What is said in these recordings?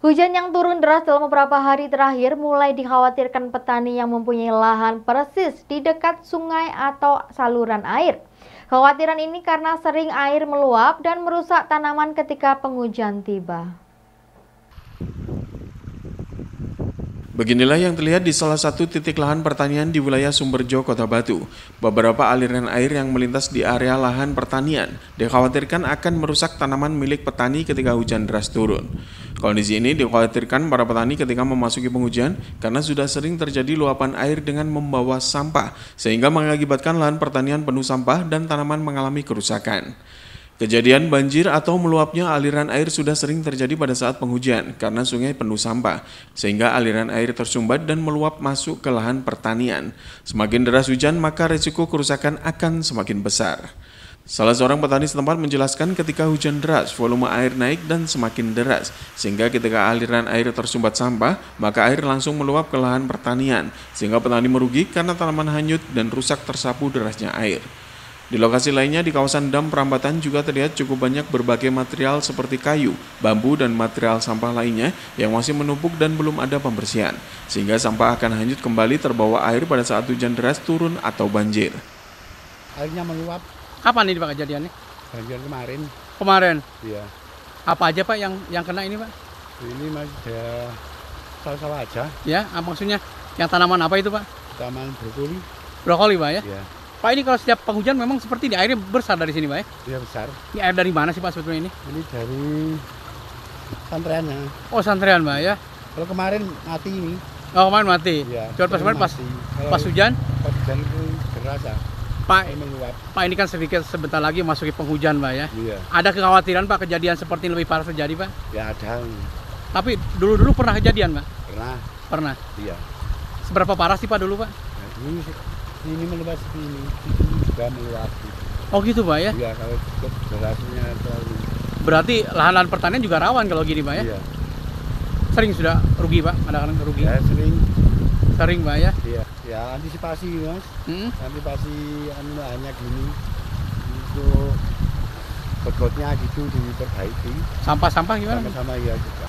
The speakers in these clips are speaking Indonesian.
Hujan yang turun deras dalam beberapa hari terakhir mulai dikhawatirkan petani yang mempunyai lahan persis di dekat sungai atau saluran air. Khawatiran ini karena sering air meluap dan merusak tanaman ketika penghujan tiba. Beginilah yang terlihat di salah satu titik lahan pertanian di wilayah Sumberjo, Kota Batu. Beberapa aliran air yang melintas di area lahan pertanian dikhawatirkan akan merusak tanaman milik petani ketika hujan deras turun. Kondisi ini dikhawatirkan para petani ketika memasuki penghujan karena sudah sering terjadi luapan air dengan membawa sampah, sehingga mengakibatkan lahan pertanian penuh sampah dan tanaman mengalami kerusakan. Kejadian banjir atau meluapnya aliran air sudah sering terjadi pada saat penghujan karena sungai penuh sampah, sehingga aliran air tersumbat dan meluap masuk ke lahan pertanian. Semakin deras hujan, maka risiko kerusakan akan semakin besar. Salah seorang petani setempat menjelaskan ketika hujan deras, volume air naik dan semakin deras, sehingga ketika aliran air tersumbat sampah, maka air langsung meluap ke lahan pertanian, sehingga petani merugi karena tanaman hanyut dan rusak tersapu derasnya air. Di lokasi lainnya di kawasan dam Perambatan juga terlihat cukup banyak berbagai material seperti kayu, bambu, dan material sampah lainnya yang masih menumpuk dan belum ada pembersihan, sehingga sampah akan hanyut kembali terbawa air pada saat hujan deras turun atau banjir. Airnya meluap Kapan ini Pak kejadiannya? Kejadian kemarin. Kemarin? Iya. Apa aja Pak yang yang kena ini Pak? Ini masih ya salah-salah aja. Ya, apa maksudnya yang tanaman apa itu Pak? Tanaman brokoli. Brokoli Pak ya? Iya. Pak ini kalau setiap penghujan memang seperti ini airnya besar dari sini Pak ya? Iya besar. Ini air dari mana sih Pak sebetulnya ini? Ini dari santrian ya. Oh santrian Pak ya? Kalau kemarin mati ini. Oh kemarin mati. Iya. Cuma pas kemarin pas pas hujan. Pas hujan itu terasa. Ya. Pak, Pak ini kan sedikit sebentar lagi masuki penghujan Pak ya. Iya. Ada kekhawatiran Pak kejadian seperti ini lebih parah terjadi Pak? Ya ada. Tapi dulu-dulu pernah kejadian Pak? Pernah. Pernah? Iya. Seberapa parah sih Pak dulu Pak? Nah, ini, ini meluas ini, ini juga meluap. Oh gitu Pak ya? Iya kalau terlalu. Berarti lahan-lahan pertanian juga rawan kalau gini Pak ya? Iya. Sering sudah rugi Pak? Ada kadang rugi? Ya sering sering pak ya iya ya antisipasi mas hmm? antisipasi anu, hanya gini untuk begotnya gitu diperbaiki sampah-sampah gimana sama-sama ya juga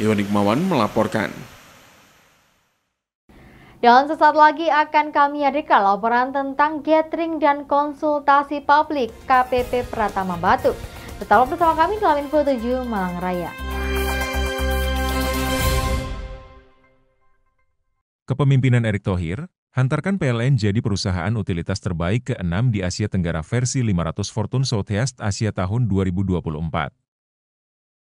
Iwan Ikmawan melaporkan dan sesaat lagi akan kami hadirkan laporan tentang gathering dan konsultasi publik KPP Pratama Batu. Tetap bersama kami dalam Info 7 Malang Raya. Kepemimpinan Erick Thohir, hantarkan PLN jadi perusahaan utilitas terbaik ke-6 di Asia Tenggara versi 500 Fortune Southeast Asia tahun 2024.